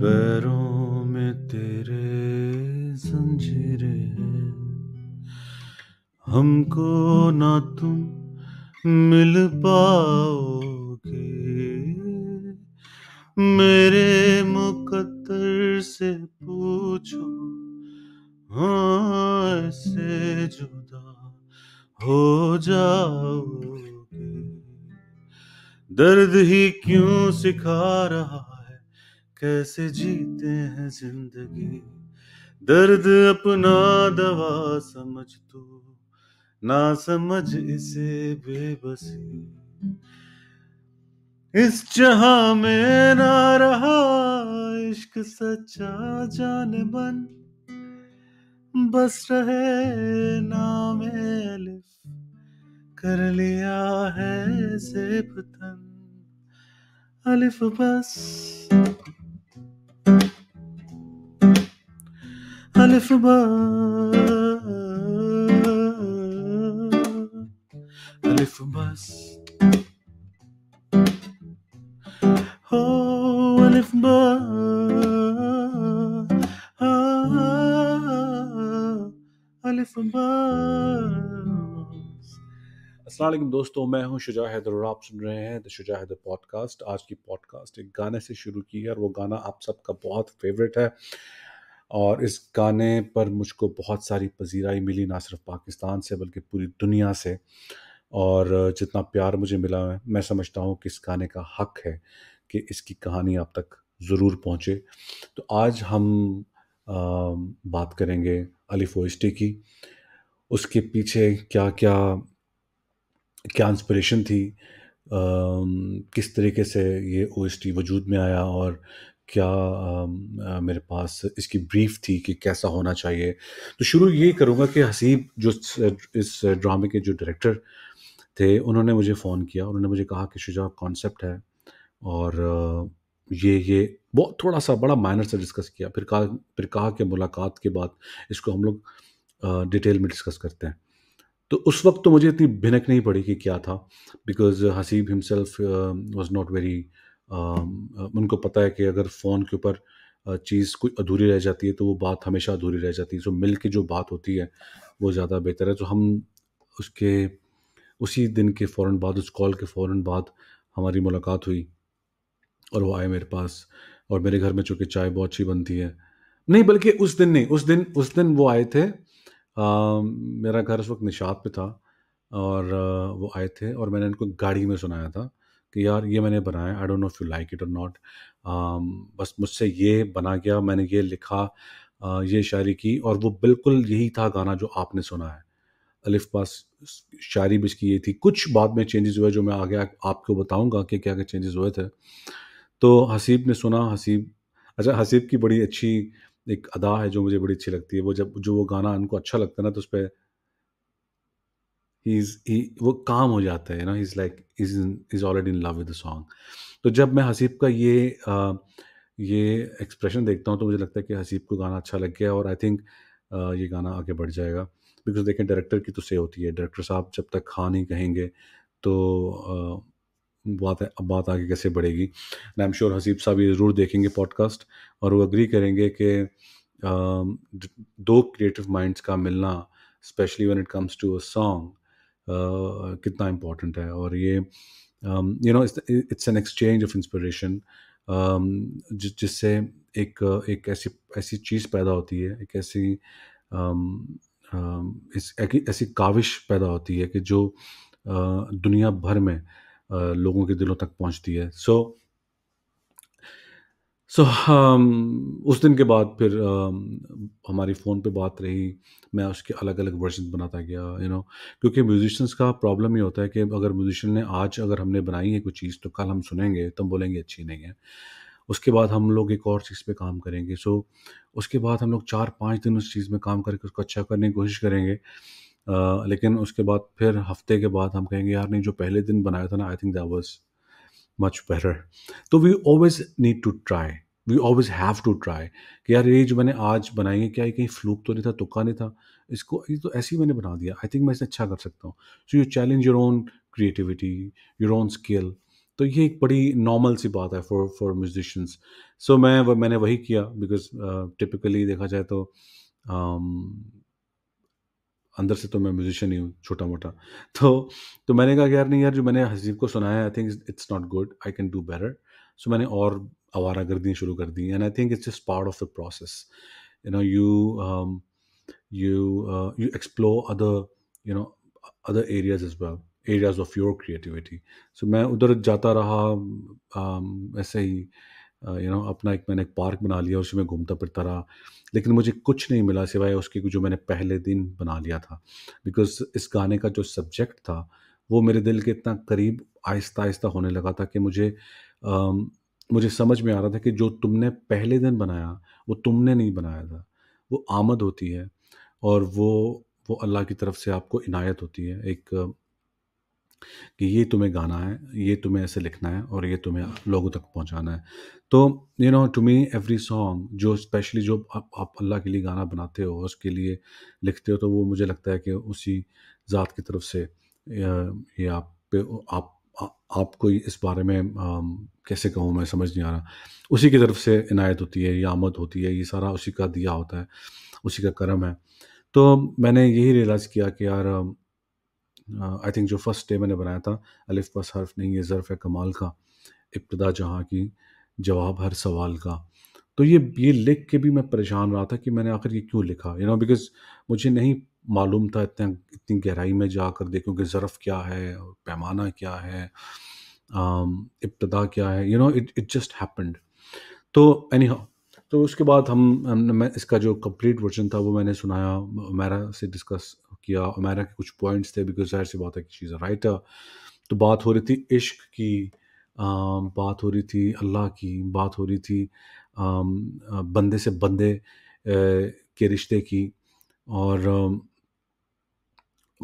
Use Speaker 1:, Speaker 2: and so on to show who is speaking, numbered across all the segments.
Speaker 1: पैरों में तेरे संजीरे हमको ना तुम मिल पाओगे मेरे मुकद्दर से पूछो हाँ ऐसे जुदा हो जाओगे दर्द ही क्यों सिखा रहा कैसे जीते हैं जिंदगी दर्द अपना दवा समझ तू तो, ना समझ इसे बेबसी इस जहां में ना रहा इश्क सच्चा जान बन बस रहे नाम अलिफ कर लिया है से पतन अलिफ बस Oh, अल्फ हो दोस्तों मैं हूं शुजा हैदर और आप सुन रहे हैं द शुजा हैदर पॉडकास्ट आज की पॉडकास्ट एक गाने से शुरू की है और वो गाना आप सबका बहुत फेवरेट है और इस गाने पर मुझको बहुत सारी पजीराई मिली ना सिर्फ पाकिस्तान से बल्कि पूरी दुनिया से और जितना प्यार मुझे मिला है मैं समझता हूँ कि इस गाने का हक है कि इसकी कहानी आप तक ज़रूर पहुँचे तो आज हम आ, बात करेंगे अली फोस्टी की उसके पीछे क्या क्या क्या इंस्पिरेशन थी आ, किस तरीके से ये ओ वजूद में आया और क्या आ, मेरे पास इसकी ब्रीफ थी कि कैसा होना चाहिए तो शुरू ये करूँगा कि हसीब जो इस ड्रामे के जो डायरेक्टर थे उन्होंने मुझे फ़ोन किया उन्होंने मुझे कहा कि शुजा कॉन्सेप्ट है और ये ये बहुत थोड़ा सा बड़ा माइनर सा डिस्कस किया फिर कहा फिर कहा कि मुलाकात के बाद इसको हम लोग डिटेल में डिस्कस करते हैं तो उस वक्त तो मुझे इतनी भिनक नहीं पड़ी कि क्या था because Haseeb himself was not very उनको पता है कि अगर फ़ोन के ऊपर चीज़ कोई अधूरी रह जाती है तो वो बात हमेशा अधूरी रह जाती है सो मिल के जो बात होती है वो ज़्यादा बेहतर है तो हम उसके उसी दिन के फ़ौर बाद उस कॉल के फ़ौर बाद हमारी मुलाकात हुई और वो आए मेरे पास और मेरे घर में चूँकि चाय बहुत अच्छी बनती है नहीं बल्कि उस दिन नहीं उस दिन उस दिन वो आए थे आ, मेरा घर उस वक्त निशात पे था और आ, वो आए थे और मैंने इनको गाड़ी में सुनाया था कि यार ये मैंने बनाया I don't know if you like it और नॉट बस मुझसे ये बना गया मैंने ये लिखा ये शायरी की और वो बिल्कुल यही था गाना जो आपने सुना है अलिफ पास शायरी भी इसकी ये थी कुछ बाद में चेंजेस हुए जो मैं आगे आपको बताऊंगा कि क्या क्या चेंजेस हुए थे तो हसीब ने सुना हसीब अच्छा हसीब की बड़ी अच्छी एक अदा है जो मुझे बड़ी अच्छी लगती है वो जब जो वो गाना उनको अच्छा लगता है ना तो उस पर he's, he वो काम हो जाता है you know is like is is already in love with the song तो जब मैं हसीब का ये आ, ये एक्सप्रेशन देखता हूँ तो मुझे लगता है कि हसीब को गाना अच्छा लग गया और आई थिंक ये गाना आगे बढ़ जाएगा बिकॉज देखें डायरेक्टर की तो से होती है डायरेक्टर साहब जब तक खा हाँ नहीं कहेंगे तो आ, बात है अब बात आगे कैसे बढ़ेगी आई एम श्योर हसीब साहब ये ज़रूर देखेंगे पॉडकास्ट और वो अग्री करेंगे कि दो क्रिएटिव माइंड्स का मिलना specially when it comes to a song कितना इम्पोर्टेंट है और ये you know it's an exchange of inspiration जिससे एक एक ऐसी ऐसी चीज़ पैदा होती है एक ऐसी um, um, इस ऐसी काविश पैदा होती है कि जो दुनिया भर में लोगों के दिलों तक पहुंचती है सो so, सो so, um, उस दिन के बाद फिर um, हमारी फ़ोन पे बात रही मैं उसके अलग अलग वर्जन बनाता गया यू you नो know? क्योंकि म्यूजिशंस का प्रॉब्लम ये होता है कि अगर म्यूजिशियन ने आज अगर हमने बनाई है कुछ चीज़ तो कल हम सुनेंगे तो हम बोलेंगे अच्छी नहीं है उसके बाद हम लोग एक और चीज़ पे काम करेंगे सो so, उसके बाद हम लोग चार पाँच दिन उस चीज़ में काम करके उसको अच्छा करने की कोशिश करेंगे लेकिन उसके बाद फिर हफ्ते के बाद हम कहेंगे यार नहीं जो पहले दिन बनाया था ना I think that was much better तो we always need to try we always have to try कि यार ये जो मैंने आज बनाई है क्या ये कहीं फ्लूक तो नहीं था तुक्का नहीं था इसको ये तो ऐसे ही मैंने बना दिया आई थिंक मैं इसे अच्छा कर सकता हूँ so you challenge your own creativity your own skill तो ये एक बड़ी नॉर्मल सी बात है फॉर फॉर म्यूजिशंस सो मैं मैंने वही किया बिकॉज टिपिकली uh, देखा जाए तो um, अंदर से तो मैं म्यूजिशियन ही हूँ छोटा मोटा तो तो मैंने कहा यार नहीं यार जो मैंने हसीब को सुनाया I think it's not good I can do better so मैंने और आवारा गर्दियाँ शुरू कर दी and I think it's just part of the process you know you you you explore other you know other areas is as well areas of your मैं उधर जाता रहा um, ऐसे ही यू नो अपना एक मैंने पार्क बना लिया उसमें घूमता फिरता रहा लेकिन मुझे कुछ नहीं मिला सिवाय उसके जो मैंने पहले दिन बना लिया था बिकॉज इस गाने का जो सब्जेक्ट था वो मेरे दिल के इतना करीब आहिस्ता आहिस्ता होने लगा था कि मुझे आ, मुझे समझ में आ रहा था कि जो तुमने पहले दिन बनाया वो तुमने नहीं बनाया था वो आमद होती है और वो वो अल्लाह की तरफ से आपको इनायत होती है एक कि ये तुम्हें गाना है ये तुम्हें ऐसे लिखना है और ये तुम्हें लोगों तक पहुंचाना है तो you know to me every song जो स्पेशली जो आप आप अल्लाह के लिए गाना बनाते हो उसके लिए लिखते हो तो वो मुझे लगता है कि उसी ज़ात की तरफ से ये आप पे आप आपको इस बारे में आ, कैसे कहूँ मैं समझ नहीं आ रहा उसी की तरफ से इनायत होती है या आमद होती है ये सारा उसी का दिया होता है उसी का करम है तो मैंने यही रियलाइज़ किया कि यार आई थिंक जो फर्स्ट डे मैंने बनाया था अलिफ बस हर्फ नहीं है ज़रफ़ कमाल का इब्तदा जहाँ की जवाब हर सवाल का तो ये ये लिख के भी मैं परेशान रहा था कि मैंने आखिर ये क्यों लिखा यू नो बिकॉज मुझे नहीं मालूम था इतना इतनी गहराई में जाकर देखूँ कि ज़रफ़ क्या है और पैमाना क्या है um, इब्तदा क्या है you know it it just happened तो एनी हाउ तो उसके बाद हम मैं इसका जो कंप्लीट वर्जन था वो मैंने सुनाया मैरा से डिस्कस किया अमेरिका के कुछ पॉइंट्स थे बिकॉज जाहिर सी बात है कि चीज़ अ राइटर तो बात हो रही थी इश्क की बात हो रही थी अल्लाह की बात हो रही थी बंदे से बंदे के रिश्ते की और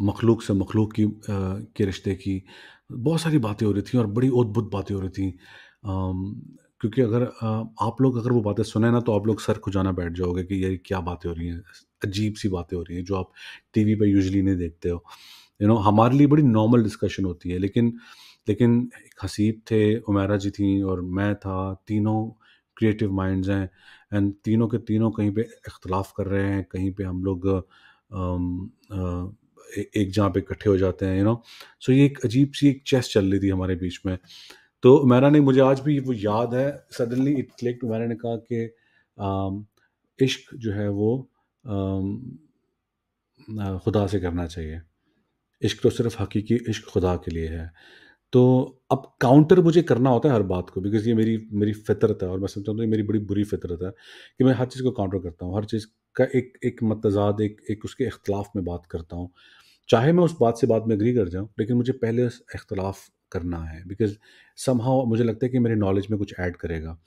Speaker 1: मखलूक से मखलूक की के रिश्ते की बहुत सारी बातें हो रही थी और बड़ी अद्भुत बातें हो रही थी क्योंकि अगर आप लोग अगर वो बातें सुने ना तो आप लोग सर खुजाना बैठ जाओगे कि ये क्या बातें हो रही हैं अजीब सी बातें हो रही हैं जो आप टीवी पर यूजली नहीं देखते हो यू नो हमारे लिए बड़ी नॉर्मल डिस्कशन होती है लेकिन लेकिन हसीब थे उमेरा जी थी और मैं था तीनों क्रिएटिव माइंड्स हैं एंड तीनों के तीनों कहीं पे इख्तलाफ कर रहे हैं कहीं पे हम लोग एक जहाँ पे इकट्ठे हो जाते हैं यू नो सो ये एक अजीब सी एक चेस चल रही थी हमारे बीच में तो मैरा ने मुझे आज भी वो याद है सडनली इट क्लिक मैरा ने कहा कि इश्क जो है वो खुदा से करना चाहिए इश्क तो सिर्फ हकीकी इश्क खुदा के लिए है तो अब काउंटर मुझे करना होता है हर बात को बिकॉज़ ये मेरी मेरी फितरत है और मैं समझता हूँ तो ये मेरी बड़ी बुरी फितरत है कि मैं हर चीज़ को काउंटर करता हूँ हर चीज़ का एक एक मतजाद एक एक उसके अख्तिलाफ में बात करता हूँ चाहे मैं उस बात से बात में एग्री कर जाऊँ लेकिन मुझे पहले उस अख्तिलाफ करना है बिकॉज सम हाउ मुझे लगता है कि मेरे नॉलेज में कुछ ऐड करेगा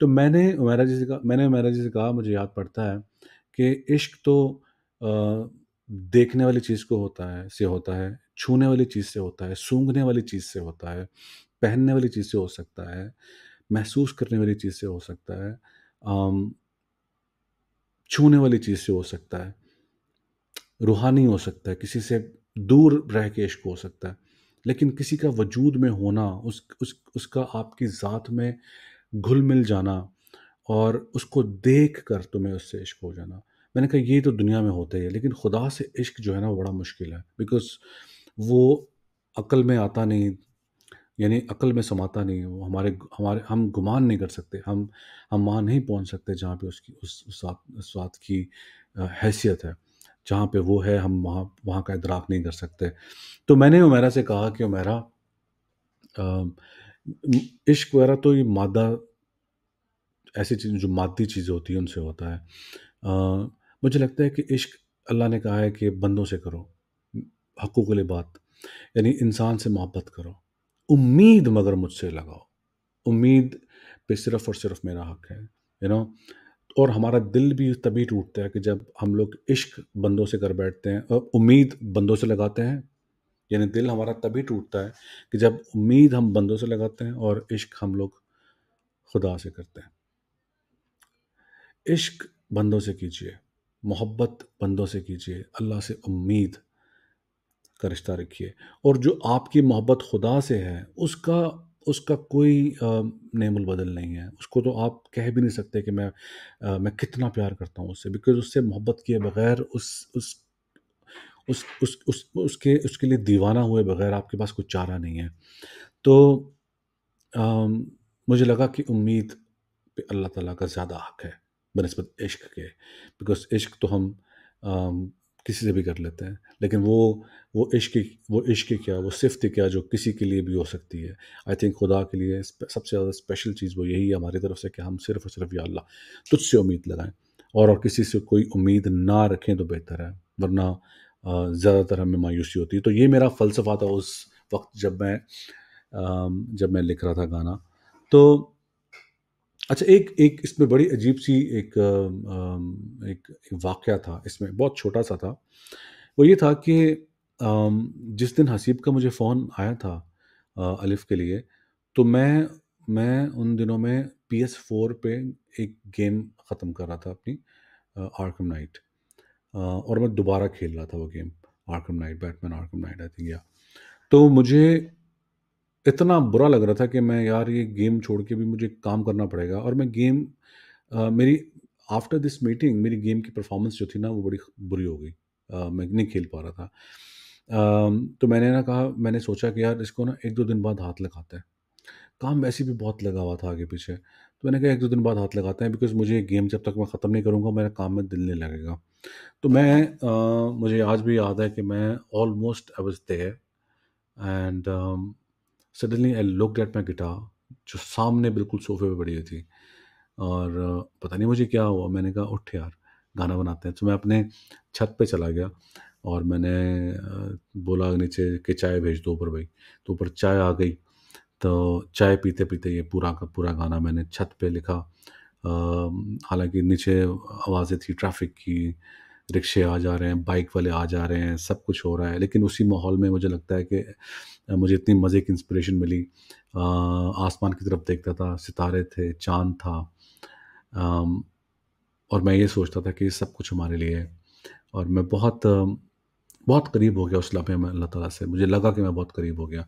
Speaker 1: तो मैंने महाराज जी से कहा मैंने महाराज जी से कहा मुझे याद पड़ता है कि इश्क तो आ, देखने वाली चीज़ को होता है से होता है छूने वाली चीज़ से होता है सूंघने वाली चीज़ से होता है पहनने वाली चीज़ से हो सकता है महसूस करने वाली चीज़ से हो सकता है छूने वाली चीज़ से हो सकता है रूहानी हो सकता है किसी से दूर रह के इश्क हो सकता है लेकिन किसी का वजूद में होना उस उस उसका आपकी ज़ात में घुल मिल जाना और उसको देख कर तुम्हें उससे इश्क हो जाना मैंने कहा ये तो दुनिया में होता ही है लेकिन खुदा से इश्क जो है ना बड़ा मुश्किल है बिकॉज़ वो अकल में आता नहीं यानी अकल में समाता नहीं वो हमारे हमारे हम गुमान नहीं कर सकते हम हम मान नहीं पहुँच सकते जहाँ पे उसकी उस उस, उस उस की हैसियत है जहाँ पे वो है हम वहाँ वहाँ का इदराक नहीं कर सकते तो मैंने उमेरा से कहा कि उमेरा इश्क वगैरह तो ये मादा ऐसी चीज़ जो मादी चीज़ें होती हैं उनसे होता है आ, मुझे लगता है कि इश्क अल्लाह ने कहा है कि बंदों से करो हकूक़ लिए बात यानी इंसान से मोहब्बत करो उम्मीद मगर मुझसे लगाओ उम्मीद पे सिर्फ़ और सिर्फ मेरा हक है यू नो और हमारा दिल भी तभी टूटता है कि जब हम लोग इश्क बंदों से कर बैठते हैं और उम्मीद बंदों से लगाते हैं यानी दिल हमारा तभी टूटता है कि जब उम्मीद हम बंदों से लगाते हैं और इश्क हम लोग खुदा से करते हैं इश्क बंदों से कीजिए मोहब्बत बंदों से कीजिए अल्लाह से उम्मीद का रिश्ता रखिए और जो आपकी मोहब्बत खुदा से है उसका उसका कोई नेमल बदल नहीं है उसको तो आप कह भी नहीं सकते कि मैं आ, मैं कितना प्यार करता हूँ उससे बिकॉज उससे मोहब्बत किए बगैर उस उस उस उस उस उसके उसके लिए दीवाना हुए बगैर आपके पास कुछ चारा नहीं है तो आ, मुझे लगा कि उम्मीद पे अल्लाह ताला का ज़्यादा हक है बनस्बत इश्क के बिकॉज इश्क तो हम किसी से भी कर लेते हैं लेकिन वो वो इश्क वो इश्क क्या वो सिफ्त क्या जो किसी के लिए भी हो सकती है आई थिंक खुदा के लिए सबसे ज़्यादा स्पेशल चीज़ वो यही है हमारी तरफ से कि हम सिर्फ और सिर्फ या अल्लाह तुझसे उम्मीद लगाएं और और किसी से कोई उम्मीद ना रखें तो बेहतर है वरना ज़्यादातर हमें मायूसी होती है तो ये मेरा फ़लसफ़ा था उस वक्त जब मैं जब मैं लिख रहा था गाना तो अच्छा एक एक इसमें बड़ी अजीब सी एक एक, एक वाक़ था इसमें बहुत छोटा सा था वो ये था कि जिस दिन हसीब का मुझे फ़ोन आया था अलिफ़ के लिए तो मैं मैं उन दिनों में पी एस फोर पर एक गेम ख़त्म कर रहा था अपनी आर्कम नाइट और मैं दोबारा खेल रहा था वो game Arkham Knight Batman Arkham Knight I think या तो मुझे इतना बुरा लग रहा था कि मैं यार ये गेम छोड़ के भी मुझे काम करना पड़ेगा और मैं गेम आ, मेरी आफ्टर दिस मीटिंग मेरी गेम की परफॉर्मेंस जो थी ना वो बड़ी बुरी हो गई मैं नहीं खेल पा रहा था आ, तो मैंने ना कहा मैंने सोचा कि यार इसको ना एक दो दिन बाद हाथ लगाते हैं काम वैसे भी बहुत लगा हुआ था आगे पीछे तो मैंने कहा एक दो दिन बाद हाथ लगाते हैं बिकॉज मुझे ये गेम जब तक मैं ख़त्म नहीं करूँगा मेरा काम में दिल नहीं लगेगा तो मैं मुझे आज भी याद है कि मैं ऑलमोस्ट अवस्थे and suddenly I look that my guitar जो सामने बिल्कुल सोफे पे पड़ी हुई थी और पता नहीं मुझे क्या हुआ मैंने कहा उठ यार गाना बनाते हैं तो मैं अपने छत पे चला गया और मैंने बोला नीचे कि चाय भेज दो ऊपर भाई तो ऊपर चाय आ गई तो चाय पीते पीते ये पूरा का पूरा गाना मैंने छत पे लिखा हालांकि नीचे आवाज़ें थी ट्रैफिक की रिक्शे आ जा रहे हैं बाइक वाले आ जा रहे हैं सब कुछ हो रहा है लेकिन उसी माहौल में मुझे लगता है कि मुझे इतनी मज़े की इंस्पिरेशन मिली आसमान की तरफ देखता था सितारे थे चांद था और मैं ये सोचता था कि सब कुछ हमारे लिए है और मैं बहुत बहुत करीब हो गया उस लम्हे में अल्लाह ताला से मुझे लगा कि मैं बहुत करीब हो गया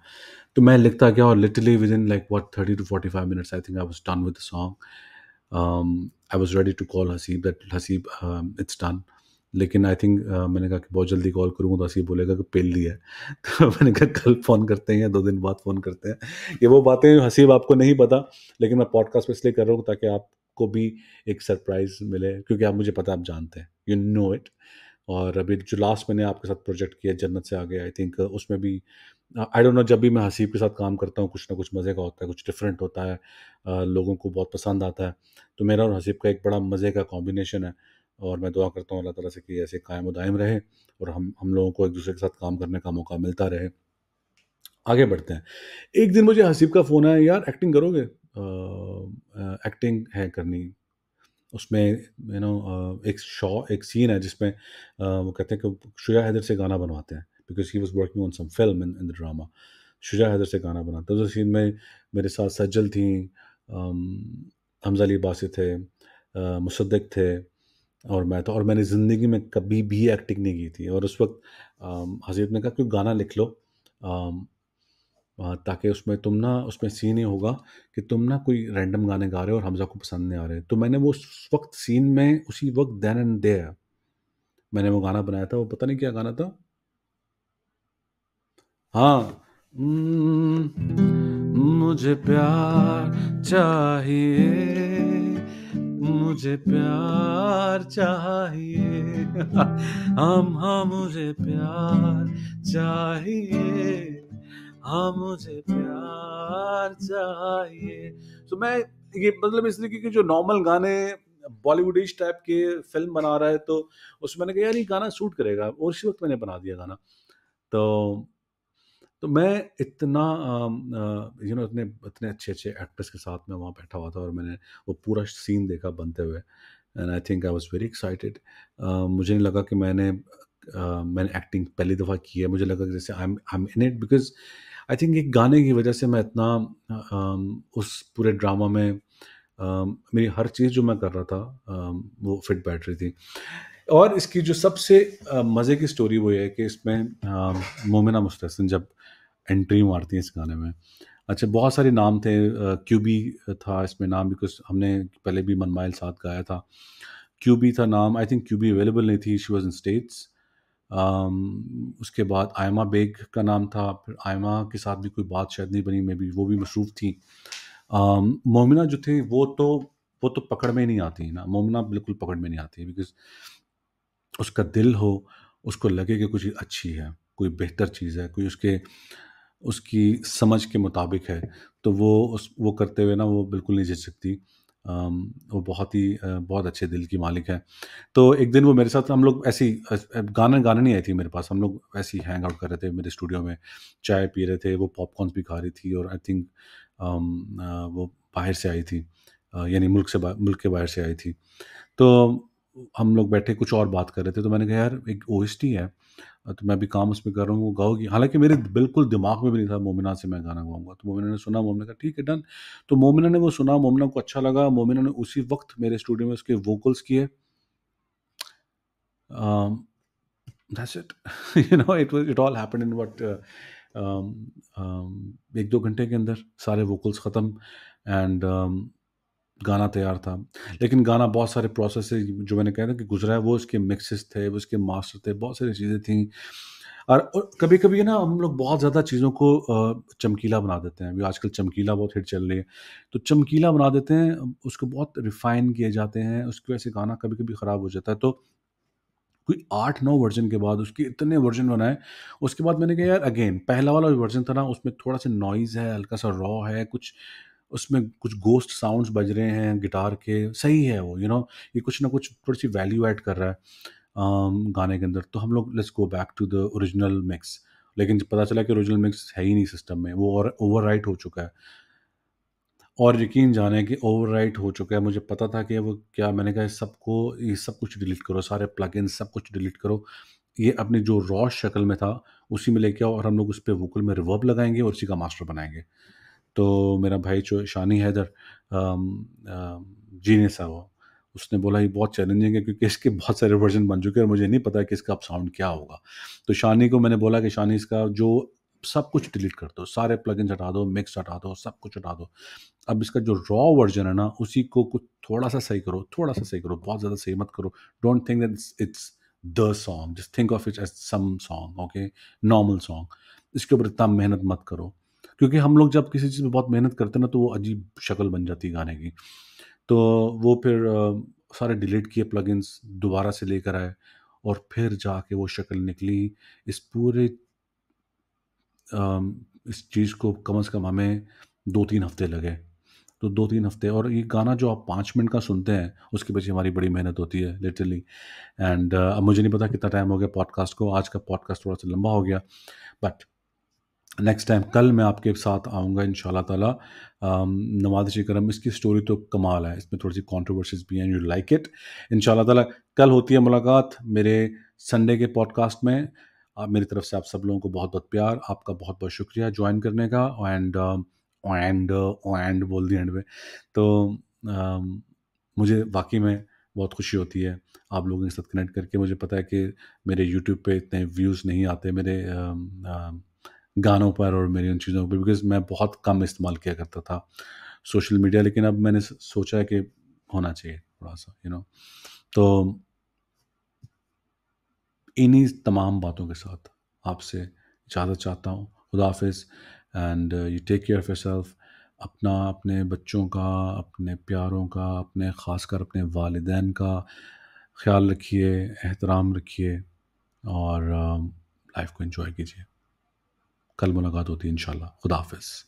Speaker 1: तो मैं लिखता गया और literally within like what thirty to forty five minutes I think I was done with song I was ready to call Haseeb that Haseeb it's done लेकिन आई थिंक uh, मैंने कहा कि बहुत जल्दी कॉल करूँगा तो असीब बोलेगा कि पेल दिया है तो मैंने कहा कल फ़ोन करते हैं या दो दिन बाद फ़ोन करते हैं ये वो बातें हसीब आपको नहीं पता लेकिन मैं पॉडकास्ट पर इसलिए कर रहा हूँ ताकि आपको भी एक सरप्राइज़ मिले क्योंकि आप मुझे पता आप जानते हैं यू नो इट और अभी जो लास्ट मैंने आपके साथ प्रोजेक्ट किया जन्नत से आगे आई थिंक uh, उसमें भी आई डोंट नो जब भी मैं हसीब के साथ काम करता हूँ कुछ ना कुछ मज़े का होता है कुछ डिफरेंट होता है uh, लोगों को बहुत पसंद आता है तो मेरा और हसीब का एक बड़ा मज़े का कॉम्बिनेशन है और मैं दुआ करता हूँ अल्लाह ताला से कि ऐसे कायम दायम रहे और हम हम लोगों को एक दूसरे के साथ काम करने का मौका मिलता रहे आगे बढ़ते हैं एक दिन मुझे हसीब का फ़ोन आया यार एक्टिंग करोगे आ, एक्टिंग है करनी उसमें यू नो एक शॉ एक सीन है जिसमें वो कहते हैं कि शुजा हैदर से गाना बनवाते हैं because he was working on some film in in the drama Shuja Haider से गाना बनाते हैं उस सीन में मेरे साथ सज्जल थी हमजा अली थे मुसद्दक थे और मैं तो और मैंने ज़िंदगी में कभी भी एक्टिंग नहीं की थी और उस वक्त हसीद ने कहा कि गाना लिख लो ताकि उसमें तुम ना उसमें सीन ये होगा कि तुम ना कोई रैंडम गाने गा रहे हो और हमजा को पसंद नहीं आ रहे तो मैंने वो उस वक्त सीन में उसी वक्त देन एंड देयर मैंने वो गाना बनाया था वो पता नहीं क्या गाना था हाँ मुझे प्यार चाहिए मुझे प्यार चाहिए हम हाँ मुझे प्यार चाहिए हाँ मुझे प्यार चाहिए तो मैं ये मतलब इस तरीके के जो नॉर्मल गाने बॉलीवुड टाइप के फिल्म बना रहा है तो उसमें मैंने कहा यार ये गाना सूट करेगा और उसी वक्त मैंने बना दिया गाना तो तो मैं इतना यू नो इतने इतने अच्छे अच्छे एक्ट्रेस के साथ मैं वहाँ बैठा हुआ था और मैंने वो पूरा सीन देखा बनते हुए and I think I was very excited मुझे नहीं लगा कि मैंने uh, मैंने एक्टिंग पहली दफ़ा की है मुझे लगा कि जैसे I am in it because I think एक गाने की वजह से मैं इतना uh, उस पूरे ड्रामा में uh, मेरी हर चीज़ जो मैं कर रहा था uh, वो फिट बैठ रही थी और इसकी जो सबसे मज़े की स्टोरी वो है कि इसमें मोमिना मुस्तसन जब एंट्री मारती हैं इस गाने में अच्छा बहुत सारे नाम थे क्यूबी था इसमें नाम बिकॉज हमने पहले भी मनमायल साथ गाया था क्यूबी था नाम आई थिंक क्यूबी अवेलेबल नहीं थी शी वॉज इन स्टेट्स उसके बाद आयमा बेग का नाम था फिर आयमा के साथ भी कोई बात शायद नहीं बनी मे भी वो भी मसरूफ़ थी मोमिना um, जो थी वो तो वो तो पकड़ में नहीं आती ना मोमिना बिल्कुल पकड़ में नहीं आती बिकॉज उसका दिल हो उसको लगे कि कुछ अच्छी है कोई बेहतर चीज़ है कोई उसके उसकी समझ के मुताबिक है तो वो उस वो करते हुए ना वो बिल्कुल नहीं जीत सकती वो बहुत ही बहुत अच्छे दिल की मालिक है तो एक दिन वो मेरे साथ हम लोग ऐसी गाना गाना नहीं आई थी मेरे पास हम लोग ऐसी हैंग आउट कर रहे थे मेरे स्टूडियो में चाय पी रहे थे वो पॉपकॉर्न भी खा रही थी और आई थिंक वो बाहर से आई थी यानी मुल्क से मुल्क के बाहर से आई थी तो हम लोग बैठे कुछ और बात कर रहे थे तो मैंने कहा यार एक ओ है तो मैं भी काम उसमें कर रहा हूँ वो गाओगी हालांकि मेरे हाँ। बिल्कुल दिमाग में भी नहीं था मोमिना से मैं गाना गाऊंगा तो मोमिना ने सुना मोमिना का ठीक है डन तो मोमिना ने वो सुना मोमिना को अच्छा लगा मोमिना ने उसी वक्त मेरे स्टूडियो में उसके वोकल्स किए it you know it it all in एक दो घंटे के अंदर सारे वोकल्स ख़त्म एंड गाना तैयार था लेकिन गाना बहुत सारे प्रोसेस जो मैंने कहा था कि गुजरा है वो उसके मिक्सेस थे वो उसके मास्टर थे बहुत सारी चीज़ें थी और, और कभी कभी ना हम लोग बहुत ज़्यादा चीज़ों को चमकीला बना देते हैं अभी आजकल चमकीला बहुत हिट चल रही है तो चमकीला बना देते हैं उसको बहुत रिफाइन किए जाते हैं उसकी वजह से गाना कभी कभी ख़राब हो जाता है तो कोई आठ नौ वर्जन के बाद उसके इतने वर्जन बनाए उसके बाद मैंने कहा यार अगेन पहला वाला वर्जन था ना उसमें थोड़ा सा नॉइज़ है हल्का सा रॉ है कुछ उसमें कुछ गोस्ट साउंड्स बज रहे हैं गिटार के सही है वो यू you नो know, ये कुछ ना कुछ थोड़ी सी वैल्यू ऐड कर रहा है um, गाने के अंदर तो हम लोग let's go back to the original mix लेकिन पता चला कि ओरिजिनल मिक्स है ही नहीं सिस्टम में वो और ओवर हो चुका है और यकीन जाने कि ओवर हो चुका है मुझे पता था कि वो क्या मैंने कहा सबको ये सब कुछ डिलीट करो सारे प्लग इन सब कुछ डिलीट करो ये अपने जो रॉ शक्ल में था उसी में लेके आओ और हम लोग उस पर वोकल में रिवर्ब लगाएंगे और उसी का मास्टर बनाएंगे तो मेरा भाई जो शानी हैदर जीनियस है वो उसने बोला ये बहुत चैलेंजिंग है क्योंकि इसके बहुत सारे वर्जन बन चुके हैं और मुझे नहीं पता कि इसका अब साउंड क्या होगा तो शानी को मैंने बोला कि शानी इसका जो सब कुछ डिलीट कर दो सारे प्लगइन्स हटा दो मिक्स हटा दो सब कुछ हटा दो अब इसका जो रॉ वर्जन है ना उसी को कुछ थोड़ा सा सही करो थोड़ा सा सही करो बहुत ज़्यादा सही मत करो don't think that it's the song just think of it as some song okay normal song इसके ऊपर इतना मेहनत मत करो क्योंकि हम लोग जब किसी चीज़ में बहुत मेहनत करते हैं ना तो वो अजीब शक्ल बन जाती है गाने की तो वो फिर सारे डिलीट किए प्लगइन्स दोबारा से लेकर आए और फिर जाके वो शक्ल निकली इस पूरे इस चीज़ को कम से कम हमें दो तीन हफ्ते लगे तो दो तीन हफ्ते और ये गाना जो आप पाँच मिनट का सुनते हैं उसके पीछे हमारी बड़ी मेहनत होती है लिटरली एंड uh, मुझे नहीं पता कितना टाइम हो गया पॉडकास्ट को आज का पॉडकास्ट थोड़ा सा लंबा हो गया बट नेक्स्ट टाइम कल मैं आपके साथ आऊँगा इन ताला नवाज करम इसकी स्टोरी तो कमाल है इसमें थोड़ी सी कॉन्ट्रोवर्सीज भी हैं यू लाइक इट इन ताला कल होती है मुलाकात मेरे संडे के पॉडकास्ट में आप मेरी तरफ से आप सब लोगों को बहुत बहुत प्यार आपका बहुत बहुत शुक्रिया ज्वाइन करने का एंड एंड एंड बोल दी एंड में तो मुझे वाकई में बहुत खुशी होती है आप लोगों के साथ कनेक्ट करके मुझे पता है कि मेरे यूट्यूब पे इतने व्यूज़ नहीं आते मेरे आ, आ, गानों पर और मेरी उन चीज़ों पर बिकॉज मैं बहुत कम इस्तेमाल किया करता था सोशल मीडिया लेकिन अब मैंने सोचा है कि होना चाहिए थोड़ा सा यू नो तो इन्हीं तमाम बातों के साथ आपसे इजाज़त चाहता हूँ खुदाफिज़ and you take care of yourself अपना अपने बच्चों का अपने प्यारों का अपने ख़ास कर अपने वालदेन का ख्याल रखिए एहतराम रखिए और लाइफ um, को इन्जॉय कीजिए कल मुलाकात होती है इन खुदा हाफिज़